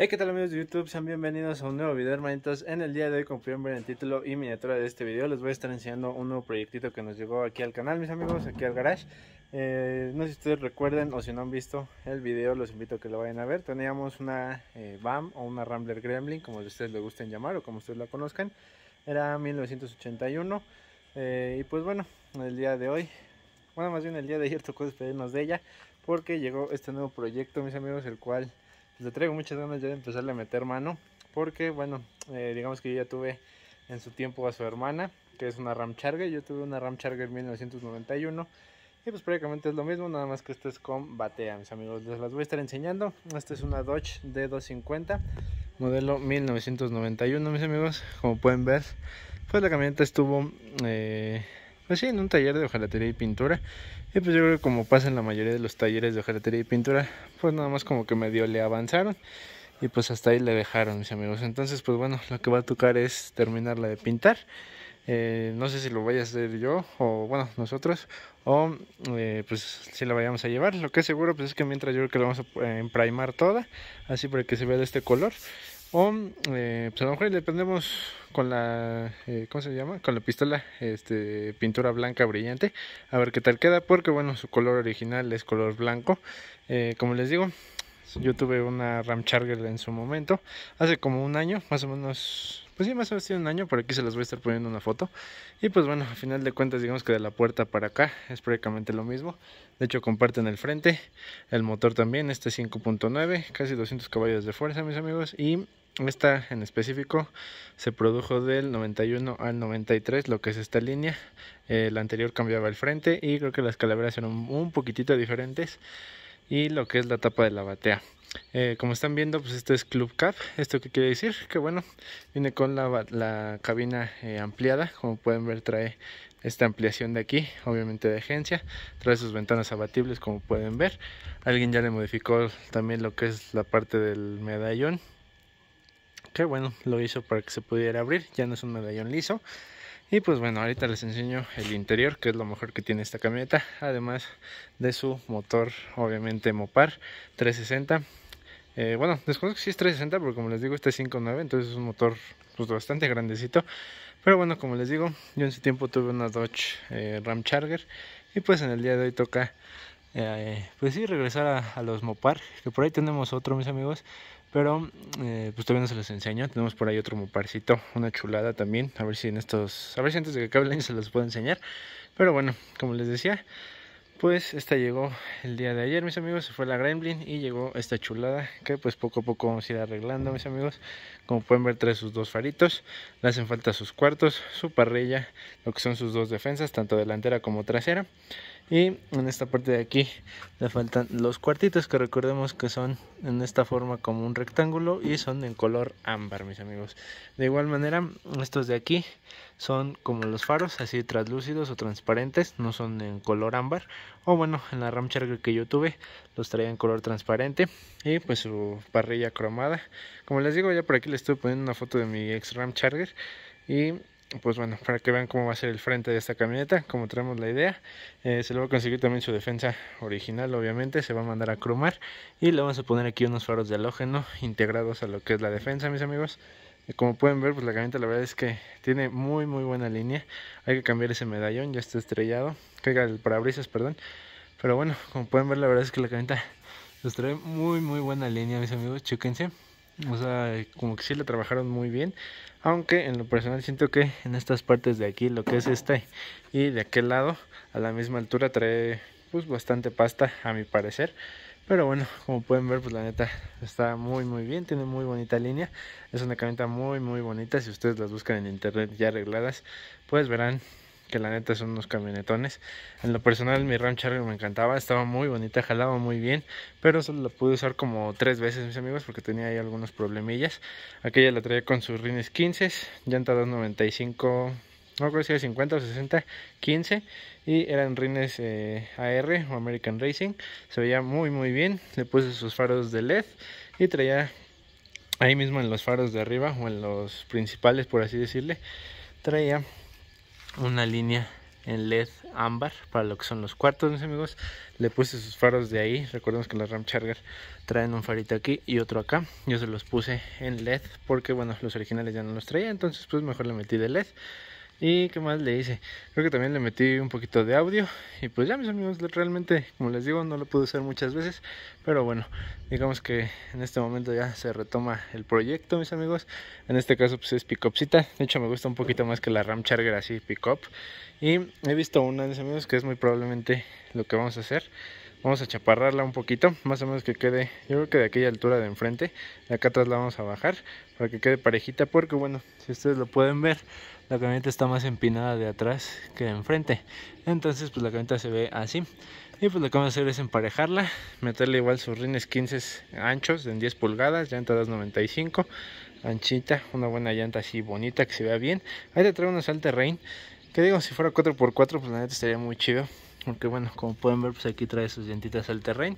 Hey, ¿qué tal amigos de YouTube? Sean bienvenidos a un nuevo video, hermanitos. En el día de hoy, como el título y miniatura de este video, les voy a estar enseñando un nuevo proyectito que nos llegó aquí al canal, mis amigos, aquí al garage. Eh, no sé si ustedes recuerden o si no han visto el video, los invito a que lo vayan a ver. Teníamos una eh, BAM o una Rambler Gremlin, como ustedes le gusten llamar o como ustedes la conozcan. Era 1981. Eh, y pues bueno, el día de hoy, bueno, más bien el día de ayer tocó despedirnos de ella, porque llegó este nuevo proyecto, mis amigos, el cual le traigo muchas ganas ya de empezarle a meter mano. Porque, bueno, eh, digamos que yo ya tuve en su tiempo a su hermana, que es una Ram Charger. Yo tuve una Ram Charger 1991. Y pues prácticamente es lo mismo, nada más que esto es con batea, mis amigos. Les las voy a estar enseñando. Esta es una Dodge D250, modelo 1991, mis amigos. Como pueden ver, pues la camioneta estuvo, eh, pues en un taller de hojalatería y pintura. Y pues yo creo que como pasa en la mayoría de los talleres de jarretería y pintura, pues nada más como que medio le avanzaron y pues hasta ahí le dejaron mis amigos. Entonces pues bueno, lo que va a tocar es terminarla de pintar. Eh, no sé si lo vaya a hacer yo o bueno, nosotros o eh, pues si la vayamos a llevar. Lo que es seguro pues es que mientras yo creo que la vamos a emprimar eh, toda, así para que se vea de este color. O eh, pues a lo mejor le prendemos con la, eh, ¿cómo se llama? Con la pistola, este, pintura blanca brillante. A ver qué tal queda, porque bueno, su color original es color blanco. Eh, como les digo, yo tuve una Ram Charger en su momento, hace como un año, más o menos, pues sí, más o menos tiene un año, por aquí se las voy a estar poniendo una foto. Y pues bueno, a final de cuentas, digamos que de la puerta para acá es prácticamente lo mismo. De hecho, comparten el frente, el motor también, este 5.9, casi 200 caballos de fuerza, mis amigos, y esta en específico se produjo del 91 al 93, lo que es esta línea. La anterior cambiaba el frente y creo que las calaveras eran un poquitito diferentes. Y lo que es la tapa de la batea. Eh, como están viendo, pues este es Club Cap. ¿Esto qué quiere decir? Que bueno, viene con la, cabina eh, ampliada. Como pueden ver, trae esta ampliación de aquí, obviamente de agencia. Trae sus ventanas abatibles, como pueden ver. Alguien ya le modificó también lo que es la parte del medallón que bueno, lo hizo para que se pudiera abrir, ya no es un medallón liso. Y pues bueno, ahorita les enseño el interior, que es lo mejor que tiene esta camioneta, además de su motor, obviamente Mopar 360. Eh, bueno, desconozco si es 360, porque como les digo, este es 5.9, entonces es un motor pues, bastante grandecito. Pero bueno, como les digo, yo en su tiempo tuve una Dodge eh, Ram Charger, y pues en el día de hoy toca, eh, pues sí, regresar a los Mopar, que por ahí tenemos otro, mis amigos, pero eh, pues todavía no se los enseño. Tenemos por ahí otro moparcito, una chulada también. A ver si en estos, a ver si antes de que acabe el año se los puedo enseñar. Pero bueno, como les decía, pues esta llegó el día de ayer mis amigos se fue la gremlin y llegó esta chulada que pues poco a poco vamos a ir arreglando mis amigos como pueden ver trae sus dos faritos le hacen falta sus cuartos su parrilla lo que son sus dos defensas tanto delantera como trasera y en esta parte de aquí le faltan los cuartitos que recordemos que son en esta forma como un rectángulo y son en color ámbar mis amigos de igual manera estos de aquí son como los faros, así translúcidos o transparentes, no son en color ámbar. O bueno, en la RAM Charger que yo tuve los traía en color transparente y pues su parrilla cromada. Como les digo, ya por aquí les estoy poniendo una foto de mi ex RAM Charger y pues bueno, para que vean cómo va a ser el frente de esta camioneta, como traemos la idea. Eh, se le va a conseguir también su defensa original, obviamente, se va a mandar a cromar. Y le vamos a poner aquí unos faros de halógeno integrados a lo que es la defensa, mis amigos como pueden ver, pues la camioneta la verdad es que tiene muy muy buena línea. Hay que cambiar ese medallón, ya está estrellado. Caiga el parabrisas, perdón. Pero bueno, como pueden ver, la verdad es que la camioneta nos trae muy muy buena línea, mis amigos. Chéquense. O sea, como que sí la trabajaron muy bien. Aunque en lo personal siento que en estas partes de aquí, lo que es este y de aquel lado, a la misma altura trae pues bastante pasta a mi parecer. Pero bueno, como pueden ver, pues la neta está muy muy bien, tiene muy bonita línea. Es una camioneta muy muy bonita, si ustedes las buscan en internet ya arregladas, pues verán que la neta son unos camionetones. En lo personal mi Ram Charger me encantaba, estaba muy bonita, jalaba muy bien, pero solo la pude usar como tres veces mis amigos porque tenía ahí algunos problemillas. Aquella la traía con sus rines 15, llanta 295 no creo si era 50 o 60, 15 y eran rines eh, AR o American Racing, se veía muy muy bien, le puse sus faros de LED y traía ahí mismo en los faros de arriba o en los principales por así decirle, traía una línea en LED ámbar para lo que son los cuartos mis amigos, le puse sus faros de ahí, recordemos que las Ram Charger traen un farito aquí y otro acá, yo se los puse en LED porque bueno los originales ya no los traía entonces pues mejor le metí de LED y qué más le hice. Creo que también le metí un poquito de audio. Y pues ya mis amigos, realmente, como les digo, no lo pude hacer muchas veces. Pero bueno, digamos que en este momento ya se retoma el proyecto, mis amigos. En este caso pues es pickupcita. De hecho me gusta un poquito más que la Ram Charger así pickup. Y he visto una, mis amigos, que es muy probablemente lo que vamos a hacer vamos a chaparrarla un poquito, más o menos que quede, yo creo que de aquella altura de enfrente, de acá atrás la vamos a bajar para que quede parejita, porque bueno, si ustedes lo pueden ver, la camioneta está más empinada de atrás que de enfrente, entonces pues la camioneta se ve así, y pues lo que vamos a hacer es emparejarla, meterle igual sus rines 15 anchos en 10 pulgadas, llantas 95, anchita, una buena llanta así bonita que se vea bien, ahí te traigo unos Alterrain, que digo, si fuera 4x4 pues la neta estaría muy chido, porque bueno como pueden ver pues aquí trae sus dientitas al terreno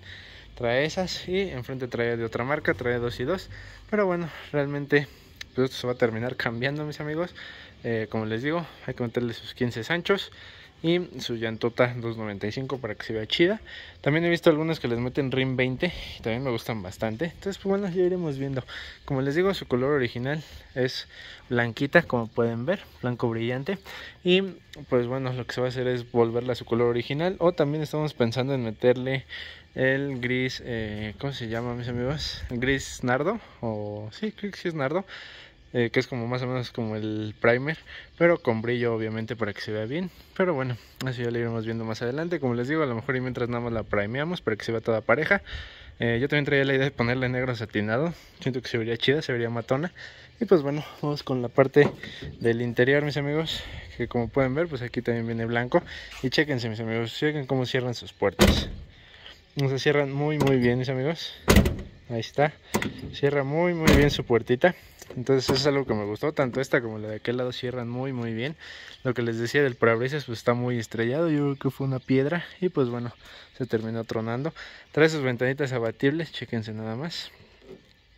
trae esas y enfrente trae de otra marca trae dos y dos pero bueno realmente pues esto se va a terminar cambiando mis amigos eh, como les digo hay que meterle sus 15 anchos y su llantota 295 para que se vea chida. También he visto algunas que les meten rim 20 y también me gustan bastante. Entonces, pues bueno, ya iremos viendo. Como les digo, su color original es blanquita, como pueden ver, blanco brillante. Y pues bueno, lo que se va a hacer es volverla a su color original o también estamos pensando en meterle el gris, eh, ¿cómo se llama mis amigos? gris nardo, o sí, creo que sí es nardo eh, que es como más o menos como el primer, pero con brillo obviamente para que se vea bien. Pero bueno, así ya lo iremos viendo más adelante. Como les digo, a lo mejor y mientras nada más la primeamos para que se vea toda pareja. Eh, yo también traía la idea de ponerle negro satinado. Siento que se vería chida, se vería matona. Y pues bueno, vamos con la parte del interior, mis amigos. Que como pueden ver, pues aquí también viene blanco. Y chequense, mis amigos, chequen cómo cierran sus puertas. Se cierran muy, muy bien, mis amigos ahí está cierra muy muy bien su puertita entonces es algo que me gustó tanto esta como la de aquel lado cierran muy muy bien lo que les decía del parabrisas pues está muy estrellado yo creo que fue una piedra y pues bueno se terminó tronando trae sus ventanitas abatibles chequense nada más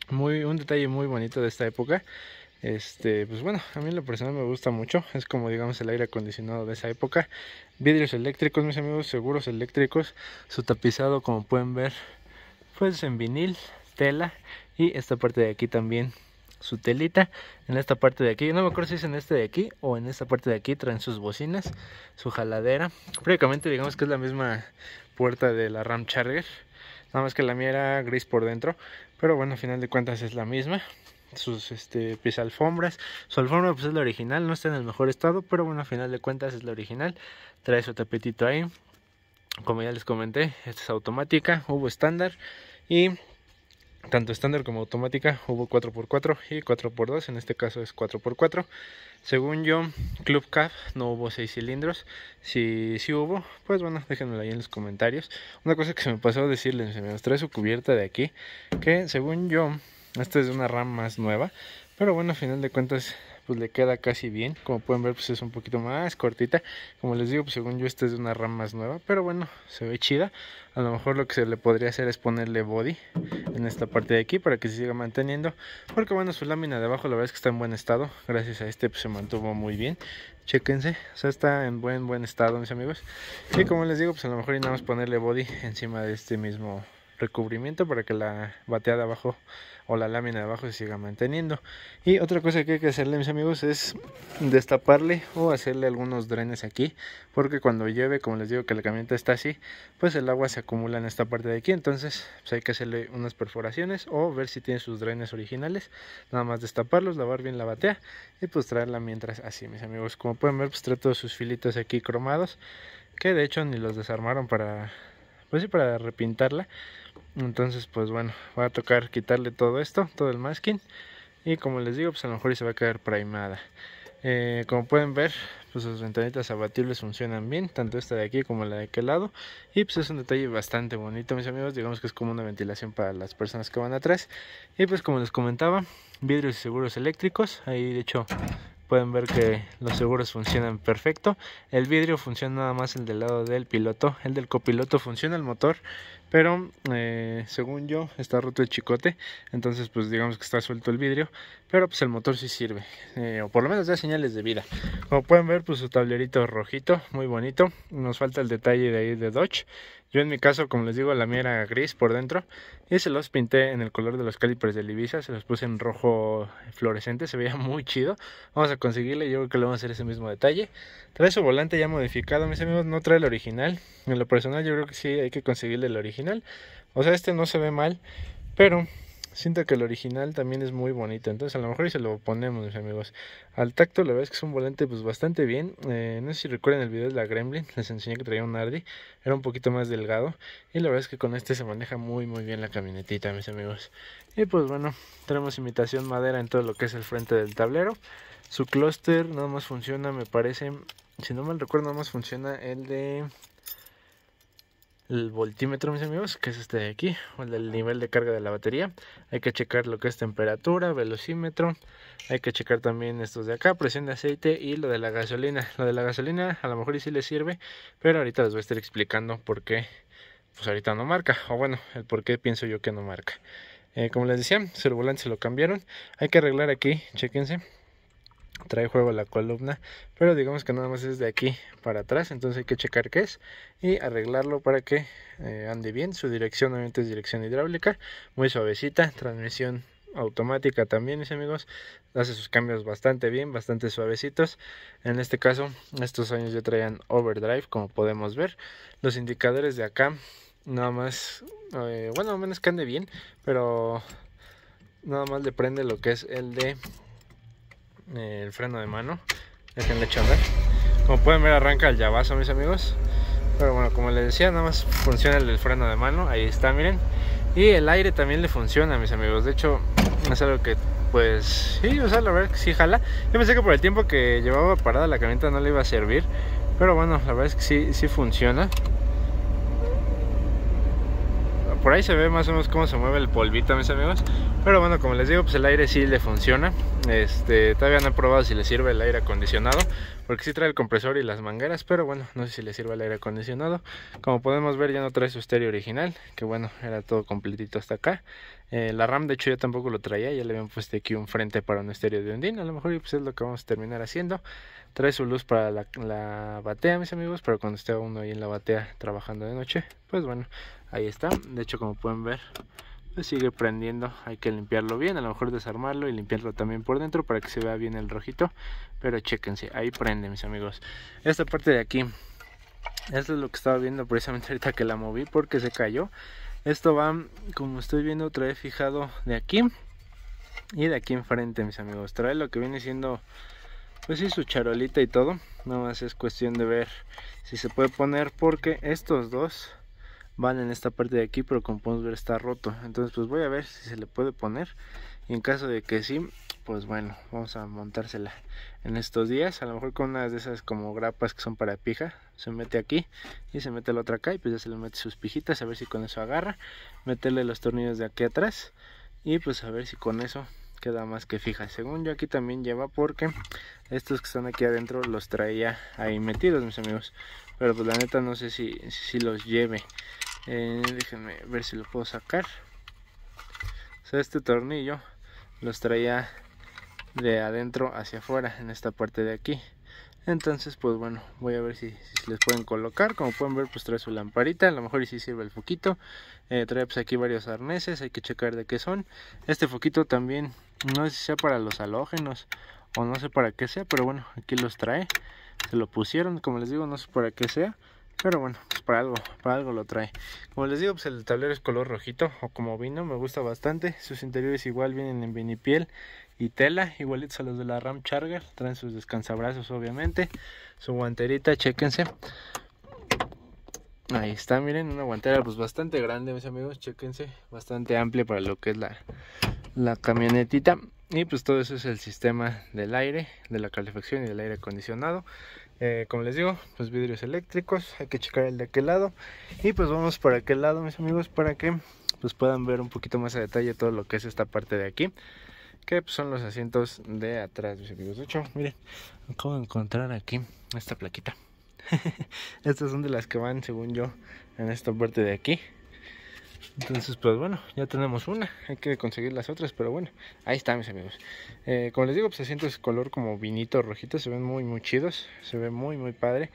muy un detalle muy bonito de esta época este, pues bueno, a mí la lo personal me gusta mucho. Es como digamos el aire acondicionado de esa época. Vidrios eléctricos, mis amigos, seguros eléctricos. Su tapizado, como pueden ver, pues en vinil tela y esta parte de aquí también su telita en esta parte de aquí no me acuerdo si es en este de aquí o en esta parte de aquí traen sus bocinas su jaladera prácticamente digamos que es la misma puerta de la Ram Charger nada más que la mía era gris por dentro pero bueno al final de cuentas es la misma sus este, alfombras su alfombra pues es la original no está en el mejor estado pero bueno al final de cuentas es la original trae su tapetito ahí como ya les comenté esta es automática hubo estándar y tanto estándar como automática, hubo 4x4 y 4x2, en este caso es 4x4. Según yo, Club Cab no hubo 6 cilindros, si, si hubo, pues bueno, déjenmelo ahí en los comentarios. Una cosa que se me pasó a decirles, se me mostró su cubierta de aquí, que según yo, esta es una RAM más nueva, pero bueno, a final de cuentas pues, le queda casi bien. Como pueden ver, pues es un poquito más cortita. Como les digo, pues según yo esta es de una rama más nueva, pero bueno, se ve chida. A lo mejor lo que se le podría hacer es ponerle body en esta parte de aquí para que se siga manteniendo. Porque bueno, su lámina de abajo la verdad es que está en buen estado. Gracias a este pues se mantuvo muy bien. Chequense, o sea, está en buen buen estado mis amigos. Y como les digo, pues a lo mejor y nada más ponerle body encima de este mismo recubrimiento para que la batea de abajo o la lámina de abajo se siga manteniendo. Y otra cosa que hay que hacerle, mis amigos, es destaparle o hacerle algunos drenes aquí, porque cuando lleve como les digo que la camioneta está así, pues el agua se acumula en esta parte de aquí, entonces pues hay que hacerle unas perforaciones o ver si tiene sus drenes originales, nada más destaparlos, lavar bien la batea y pues traerla mientras así, mis amigos. Como pueden ver, pues trae todos sus filitos aquí cromados, que de hecho ni los desarmaron para pues sí, para repintarla entonces, pues bueno, va a tocar quitarle todo esto, todo el masking. Y como les digo, pues a lo mejor se va a quedar primada. Eh, como pueden ver, pues las ventanitas abatibles funcionan bien, tanto esta de aquí como la de aquel lado. Y pues es un detalle bastante bonito, mis amigos. Digamos que es como una ventilación para las personas que van atrás. Y pues como les comentaba, vidrios y seguros eléctricos. Ahí de hecho pueden ver que los seguros funcionan perfecto. El vidrio funciona nada más el del lado del piloto. El del copiloto funciona el motor. Pero eh, según yo está roto el chicote. Entonces pues digamos que está suelto el vidrio. Pero pues el motor sí sirve. Eh, o por lo menos da señales de vida. Como pueden ver pues su tablerito rojito. Muy bonito. Nos falta el detalle de ahí de Dodge. Yo en mi caso, como les digo, la mía era gris por dentro y se los pinté en el color de los calipers de Ibiza, se los puse en rojo fluorescente, se veía muy chido. Vamos a conseguirle, yo creo que le vamos a hacer ese mismo detalle. Trae su volante ya modificado, mis amigos, no trae el original. En lo personal yo creo que sí hay que conseguirle el original. O sea, este no se ve mal, pero Siento que el original también es muy bonito, entonces a lo mejor y se lo ponemos, mis amigos. Al tacto la verdad es que es un volante pues bastante bien. Eh, no sé si recuerdan el video de la Gremlin, les enseñé que traía un Ardi, era un poquito más delgado. Y la verdad es que con este se maneja muy muy bien la camionetita, mis amigos. Y pues bueno, tenemos imitación madera en todo lo que es el frente del tablero. Su clúster nada más funciona, me parece, si no mal recuerdo, nada más funciona el de el voltímetro, mis amigos, que es este de aquí, o el nivel de carga de la batería. Hay que checar lo que es temperatura, velocímetro. Hay que checar también estos de acá, presión de aceite y lo de la gasolina. Lo de la gasolina a lo mejor y sí le sirve, pero ahorita les voy a estar explicando por qué, pues ahorita no marca. O bueno, el por qué pienso yo que no marca. Eh, como les decía, el volante se lo cambiaron. Hay que arreglar aquí, chequense trae juego la columna pero digamos que nada más es de aquí para atrás entonces hay que checar qué es y arreglarlo para que eh, ande bien su dirección obviamente es dirección hidráulica muy suavecita transmisión automática también mis amigos hace sus cambios bastante bien bastante suavecitos en este caso estos años ya traían overdrive como podemos ver los indicadores de acá nada más eh, Bueno, bueno menos que ande bien pero nada más le prende lo que es el de el freno de mano. Como pueden ver arranca el llavazo mis amigos. Pero bueno, como les decía, nada más funciona el freno de mano. Ahí está, miren. Y el aire también le funciona mis amigos. De hecho, es algo que pues sí, o sea, la verdad que sí jala. Yo pensé que por el tiempo que llevaba parada la camioneta no le iba a servir. Pero bueno, la verdad es que sí, sí funciona. Por ahí se ve más o menos cómo se mueve el polvito, mis amigos. Pero bueno, como les digo, pues el aire sí le funciona. Este, todavía no he probado si le sirve el aire acondicionado, porque sí trae el compresor y las mangueras, pero bueno, no sé si le sirve el aire acondicionado. Como podemos ver, ya no trae su estéreo original, que bueno, era todo completito hasta acá. Eh, la RAM, de hecho, ya tampoco lo traía, ya le habían puesto aquí un frente para un estéreo de undine a lo mejor pues, es lo que vamos a terminar haciendo. Trae su luz para la, la batea, mis amigos, pero cuando esté uno ahí en la batea trabajando de noche, pues bueno, ahí está. De hecho, como pueden ver... Pues sigue prendiendo, hay que limpiarlo bien, a lo mejor desarmarlo y limpiarlo también por dentro para que se vea bien el rojito. Pero chéquense, ahí prende mis amigos. Esta parte de aquí, esto es lo que estaba viendo precisamente ahorita que la moví porque se cayó. Esto va, como estoy viendo, trae fijado de aquí y de aquí enfrente, mis amigos. Trae lo que viene siendo, pues sí, su charolita y todo. Nada más es cuestión de ver si se puede poner porque estos dos van en esta parte de aquí, pero como podemos ver está roto. Entonces pues voy a ver si se le puede poner. Y en caso de que sí, pues bueno, vamos a montársela en estos días. A lo mejor con una de esas como grapas que son para pija. Se mete aquí y se mete la otra acá y pues ya se le mete sus pijitas. A ver si con eso agarra. Meterle los tornillos de aquí atrás. Y pues a ver si con eso queda más que fija. Según yo aquí también lleva porque estos que están aquí adentro los traía ahí metidos mis amigos. Pero pues la neta no sé si, si los lleve. Eh, déjenme ver si lo puedo sacar este tornillo los traía de adentro hacia afuera en esta parte de aquí entonces pues bueno voy a ver si, les pueden colocar como pueden ver pues trae su lamparita a lo mejor si sí sirve el foquito eh, trae pues aquí varios arneses hay que checar de qué son este foquito también no sé si sea para los halógenos o no sé para qué sea pero bueno aquí los trae se lo pusieron como les digo no sé para qué sea pero bueno, pues para algo, para algo lo trae. Como les digo, pues el tablero es color rojito o como vino, me gusta bastante. Sus interiores igual vienen en vinipiel y tela, igualitos a los de la Ram Charger. Traen sus descansabrazos obviamente, su guanterita, chéquense. Ahí está, miren, una guantera pues bastante grande, mis amigos, chéquense, bastante amplia para lo que es la, la camionetita. Y pues todo eso es el sistema del aire, de la calefacción y del aire acondicionado. Eh, como les digo, pues vidrios eléctricos, hay que checar el de aquel lado. Y pues vamos para aquel lado, mis amigos, para que pues, puedan ver un poquito más a detalle todo lo que es esta parte de aquí. Que pues, son los asientos de atrás, mis amigos. De hecho, miren, acabo de encontrar aquí esta plaquita. Estas son de las que van, según yo, en esta parte de aquí. Entonces, pues bueno, ya tenemos una. Hay que conseguir las otras, pero bueno, ahí está mis amigos. Eh, como les digo, pues siente ese color como vinito rojito. Se ven muy, muy chidos. Se ve muy, muy padre.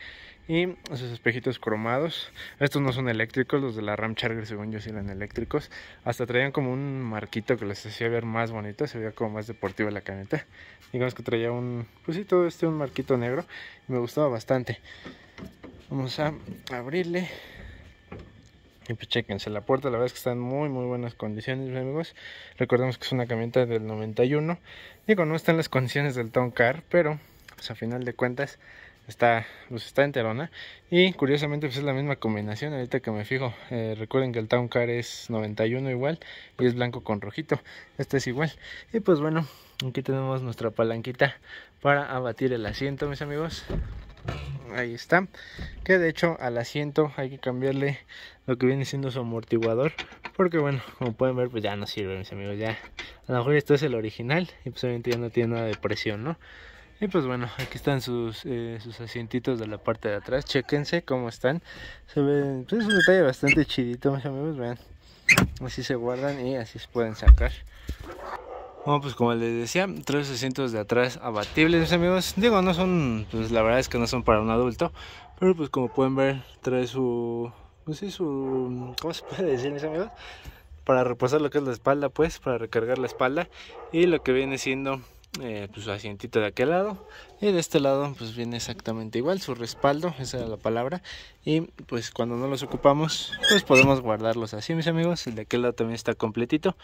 Y esos espejitos cromados. Estos no son eléctricos, los de la Ram Charger, según yo, sí eran eléctricos. Hasta traían como un marquito que les hacía ver más bonito. Se veía como más deportiva la camioneta. Digamos que traía un, pues sí, todo este, un marquito negro. me gustaba bastante. Vamos a abrirle y pues chequense la puerta, la verdad es que está en muy muy buenas condiciones, mis amigos. Recordemos que es una camioneta del 91. Digo, no están las condiciones del Town Car, pero pues a final de cuentas está pues está enterona y curiosamente pues es la misma combinación ahorita que me fijo eh, recuerden que el Town Car es 91 igual y es blanco con rojito este es igual y pues bueno aquí tenemos nuestra palanquita para abatir el asiento mis amigos ahí está que de hecho al asiento hay que cambiarle lo que viene siendo su amortiguador porque bueno como pueden ver pues ya no sirve mis amigos ya a lo mejor esto es el original y pues obviamente ya no tiene nada de presión no y pues bueno aquí están sus, eh, sus asientitos de la parte de atrás chequense cómo están se ven pues es un detalle bastante chidito mis amigos vean así se guardan y así se pueden sacar bueno, pues como les decía, tres asientos de atrás abatibles, mis amigos. Digo, no son, pues la verdad es que no son para un adulto, pero pues como pueden ver, trae su, No pues, sé, su, ¿cómo se puede decir, mis amigos? Para reposar lo que es la espalda, pues, para recargar la espalda y lo que viene siendo eh, pues su asientito de aquel lado y de este lado pues viene exactamente igual su respaldo esa era la palabra y pues cuando no los ocupamos pues podemos guardarlos así mis amigos el de aquel lado también está completito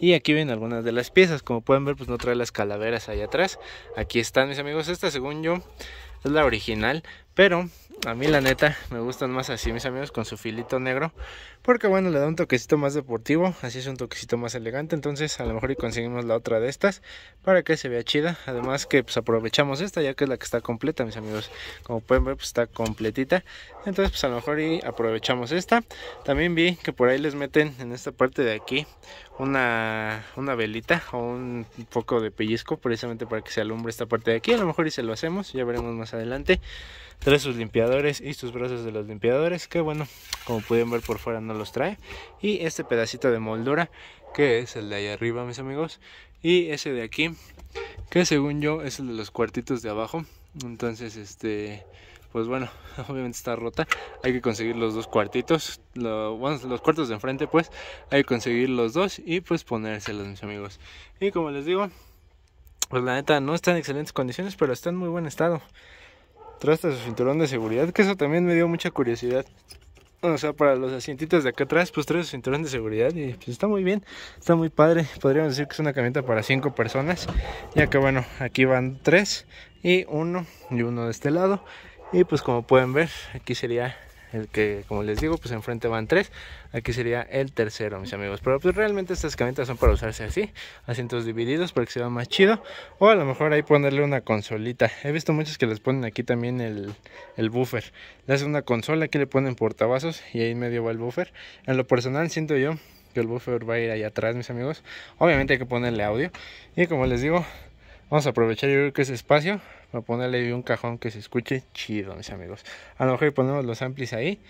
y aquí vienen algunas de las piezas como pueden ver pues no trae las calaveras allá atrás aquí están mis amigos esta según yo es la original pero a mí la neta me gustan más así mis amigos con su filito negro. Porque bueno, le da un toquecito más deportivo. Así es un toquecito más elegante. Entonces a lo mejor y conseguimos la otra de estas. Para que se vea chida. Además que pues aprovechamos esta ya que es la que está completa mis amigos. Como pueden ver pues está completita. Entonces pues a lo mejor y aprovechamos esta. También vi que por ahí les meten en esta parte de aquí. Una, una velita o un poco de pellizco. Precisamente para que se alumbre esta parte de aquí. A lo mejor y se lo hacemos. Ya veremos más adelante. Trae sus limpiadores y sus brazos de los limpiadores, que bueno, como pueden ver por fuera no los trae. Y este pedacito de moldura, que es el de ahí arriba, mis amigos. Y ese de aquí, que según yo es el de los cuartitos de abajo. Entonces, este, pues bueno, obviamente está rota. Hay que conseguir los dos cuartitos, los cuartos de enfrente, pues hay que conseguir los dos y pues ponérselos, mis amigos. Y como les digo, pues la neta no están en excelentes condiciones, pero está en muy buen estado traste su cinturón de seguridad, que eso también me dio mucha curiosidad. O sea, para los asientitos de acá atrás, pues trae su cinturón de seguridad y pues está muy bien, está muy padre. Podríamos decir que es una camioneta para cinco personas, ya que bueno, aquí van tres y uno y uno de este lado. Y pues como pueden ver, aquí sería el que como les digo pues enfrente van tres aquí sería el tercero mis amigos pero pues realmente estas camionetas son para usarse así asientos divididos para que se vea más chido o a lo mejor ahí ponerle una consolita he visto muchos que les ponen aquí también el, buffer le hacen una consola aquí le ponen portavasos y ahí en medio va el buffer en lo personal siento yo que el buffer va a ir ahí atrás mis amigos obviamente hay que ponerle audio y como les digo vamos a aprovechar yo creo que ese espacio para ponerle un cajón que se escuche chido, mis amigos. A lo mejor ponemos los amplis ahí.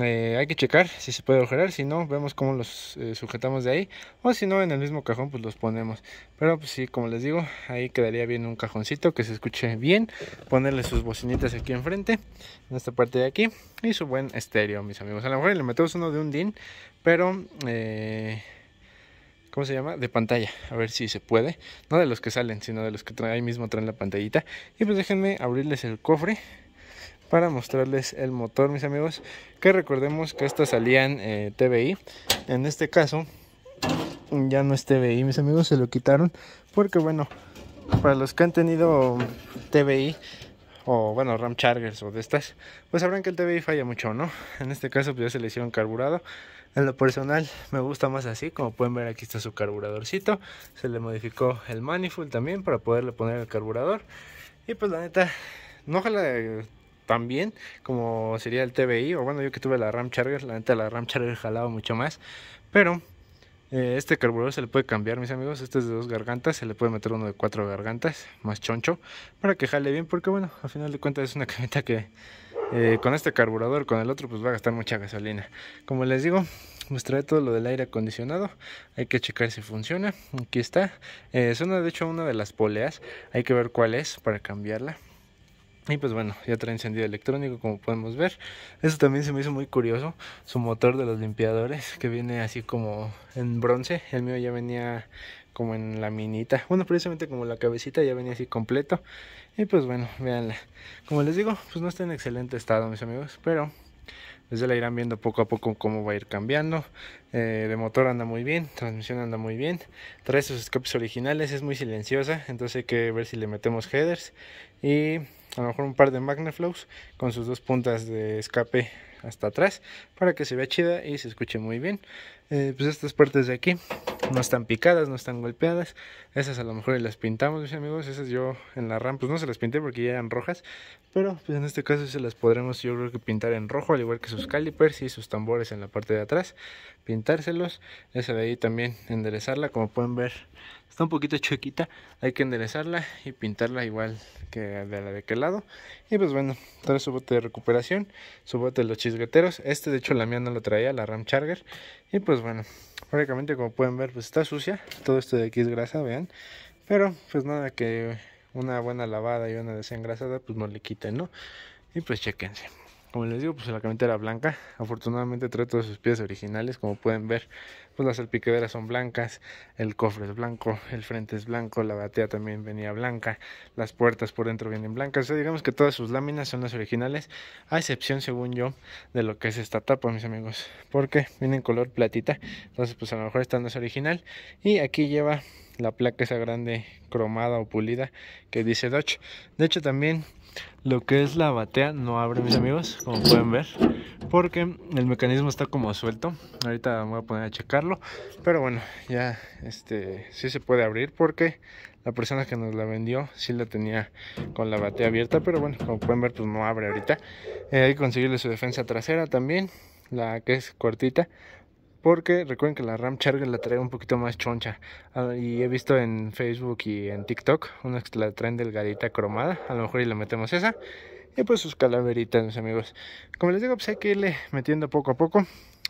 Eh, hay que checar si se puede agujerar si no, vemos cómo los eh, sujetamos de ahí, o si no, en el mismo cajón, pues los ponemos. Pero pues sí, como les digo, ahí quedaría bien un cajoncito que se escuche bien, ponerle sus bocinitas aquí enfrente, en esta parte de aquí, y su buen estéreo, mis amigos. A lo mejor le metemos uno de un DIN, pero... Eh, ¿cómo se llama? De pantalla, a ver si se puede. No de los que salen, sino de los que ahí mismo traen la pantallita. Y pues déjenme abrirles el cofre para mostrarles el motor, mis amigos. Que recordemos que estas salían eh, TBI. En este caso, ya no es TBI, mis amigos, se lo quitaron. Porque bueno, para los que han tenido TBI o bueno, Ram Chargers o de estas, pues sabrán que el TBI falla mucho, ¿no? En este caso, pues ya se le hicieron carburado. En lo personal me gusta más así, como pueden ver aquí está su carburadorcito, se le modificó el manifold también para poderle poner el carburador y pues la neta no jala eh, tan bien como sería el TBI o bueno yo que tuve la Ram Charger, la neta la Ram Charger jalaba mucho más, pero eh, este carburador se le puede cambiar mis amigos, este es de dos gargantas, se le puede meter uno de cuatro gargantas más choncho para que jale bien porque bueno al final de cuentas es una camioneta que eh, con este carburador, con el otro, pues va a gastar mucha gasolina. Como les digo, pues trae todo lo del aire acondicionado. Hay que checar si funciona. Aquí está. Eh, suena de hecho una de las poleas. Hay que ver cuál es para cambiarla. Y pues bueno, ya trae encendido electrónico como podemos ver. Eso también se me hizo muy curioso. Su motor de los limpiadores que viene así como en bronce. El mío ya venía como en la minita. Bueno, precisamente como la cabecita ya venía así completo. Y pues bueno, veanla, Como les digo, pues no está en excelente estado, mis amigos, pero desde pues ya la irán viendo poco a poco cómo va a ir cambiando. Eh, de motor anda muy bien, transmisión anda muy bien. Trae sus escapes originales, es muy silenciosa, entonces hay que ver si le metemos headers y a lo mejor un par de magnaflows con sus dos puntas de escape hasta atrás para que se vea chida y se escuche muy bien. Eh, pues estas partes de aquí no están picadas, no están golpeadas. Esas a lo mejor las pintamos, mis amigos. Esas yo en la rampa pues, no se las pinté porque ya eran rojas. Pero pues en este caso se las podremos yo creo que pintar en rojo, al igual que sus calipers y sus tambores en la parte de atrás. Pintárselos. Esa de ahí también enderezarla, como pueden ver Está un poquito chuequita, hay que enderezarla y pintarla igual que de la de aquel lado. Y pues bueno, trae su bote de recuperación, su bote de los chisgueteros. Este de hecho la mía no lo traía, la Ram Charger. Y pues bueno, prácticamente como pueden ver pues está sucia. Todo esto de aquí es grasa, vean. Pero pues nada que una buena lavada y una desengrasada pues no le quiten, ¿no? Y pues chequense. Como les digo, pues la camioneta era blanca. Afortunadamente trae todos sus piezas originales. Como pueden ver, pues las salpicaderas son blancas. El cofre es blanco. El frente es blanco. La batea también venía blanca. Las puertas por dentro vienen blancas. O sea, digamos que todas sus láminas son las originales. A excepción, según yo, de lo que es esta tapa, mis amigos. Porque viene en color platita. Entonces, pues a lo mejor esta no es original. Y aquí lleva la placa esa grande cromada o pulida que dice Dodge. De hecho, también lo que es la batea no abre, mis amigos, como pueden ver, porque el mecanismo está como suelto. Ahorita voy a poner a checarlo, pero bueno, ya este sí se puede abrir porque la persona que nos la vendió sí la tenía con la batea abierta, pero bueno, como pueden ver, pues no abre ahorita. Eh, hay que conseguirle su defensa trasera también, la que es cortita, porque recuerden que la RAM Charger la trae un poquito más choncha. Ah, y he visto en Facebook y en TikTok unas que la traen delgadita cromada. A lo mejor y le metemos esa. Y pues sus calaveritas, mis amigos. Como les digo, pues que irle metiendo poco a poco.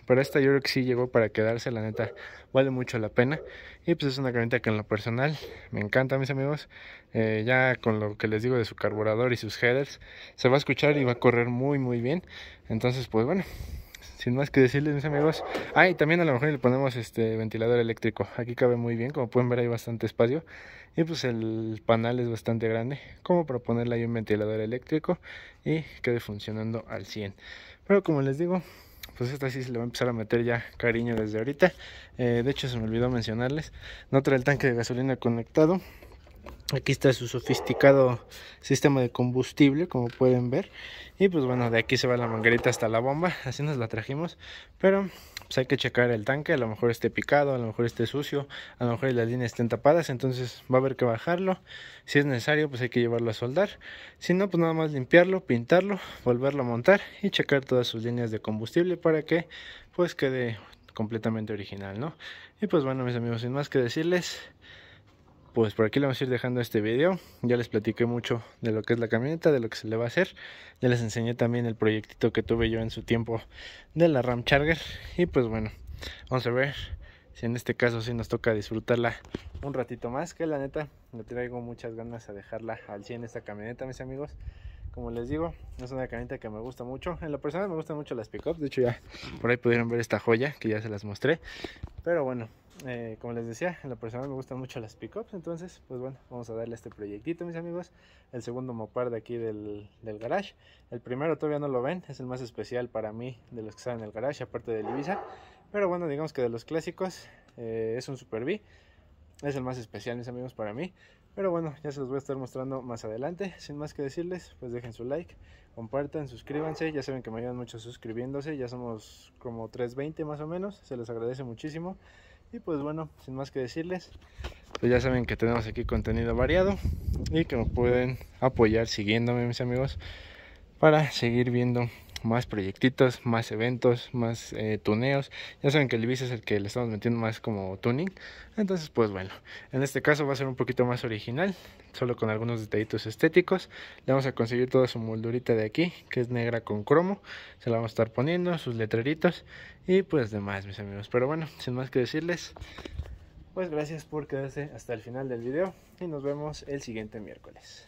Pero esta yo creo que sí llegó para quedarse, la neta, vale mucho la pena. Y pues es una camioneta que en lo personal me encanta, mis amigos. Eh, ya con lo que les digo de su carburador y sus headers, se va a escuchar y va a correr muy, muy bien. Entonces, pues bueno, sin más que decirles, mis amigos. Ah, y también a lo mejor le ponemos este ventilador eléctrico. Aquí cabe muy bien, como pueden ver hay bastante espacio. Y pues el panel es bastante grande, como para ponerle ahí un ventilador eléctrico y quede funcionando al 100. Pero como les digo, pues esta sí se le va a empezar a meter ya cariño desde ahorita. Eh, de hecho se me olvidó mencionarles, no trae el tanque de gasolina conectado. Aquí está su sofisticado sistema de combustible, como pueden ver. Y pues bueno, de aquí se va la manguerita hasta la bomba. Así nos la trajimos. Pero pues hay que checar el tanque. A lo mejor esté picado, a lo mejor esté sucio, a lo mejor las líneas estén tapadas. Entonces va a haber que bajarlo. Si es necesario, pues hay que llevarlo a soldar. Si no, pues nada más limpiarlo, pintarlo, volverlo a montar y checar todas sus líneas de combustible para que pues quede completamente original, ¿no? Y pues bueno, mis amigos, sin más que decirles pues por aquí le vamos a ir dejando este video. Ya les platiqué mucho de lo que es la camioneta, de lo que se le va a hacer. Ya les enseñé también el proyectito que tuve yo en su tiempo de la Ram Charger. Y pues bueno, vamos a ver si en este caso sí nos toca disfrutarla un ratito más. Que la neta, le traigo muchas ganas a dejarla al 100 esta camioneta, mis amigos. Como les digo, es una camioneta que me gusta mucho. En lo personal me gustan mucho las pickups. De hecho ya por ahí pudieron ver esta joya que ya se las mostré. Pero bueno, eh, como les decía, en lo personal me gustan mucho las pickups, entonces, pues bueno, vamos a darle a este proyectito, mis amigos. El segundo mopar de aquí del, del, garage. El primero todavía no lo ven, es el más especial para mí de los que están en el garage, aparte del Ibiza. Pero bueno, digamos que de los clásicos eh, es un Super V. Es el más especial, mis amigos, para mí. Pero bueno, ya se los voy a estar mostrando más adelante. Sin más que decirles, pues dejen su like, compartan, suscríbanse. Ya saben que me ayudan mucho suscribiéndose. Ya somos como 320 más o menos. Se les agradece muchísimo. Y pues bueno, sin más que decirles, pues ya saben que tenemos aquí contenido variado y que me pueden apoyar siguiéndome mis amigos para seguir viendo más proyectitos, más eventos, más eh, tuneos. Ya saben que el Ibiza es el que le estamos metiendo más como tuning. Entonces, pues bueno, en este caso va a ser un poquito más original, solo con algunos detallitos estéticos. Le vamos a conseguir toda su moldurita de aquí, que es negra con cromo. Se la vamos a estar poniendo, sus letreritos y pues demás, mis amigos. Pero bueno, sin más que decirles, pues gracias por quedarse hasta el final del video y nos vemos el siguiente miércoles.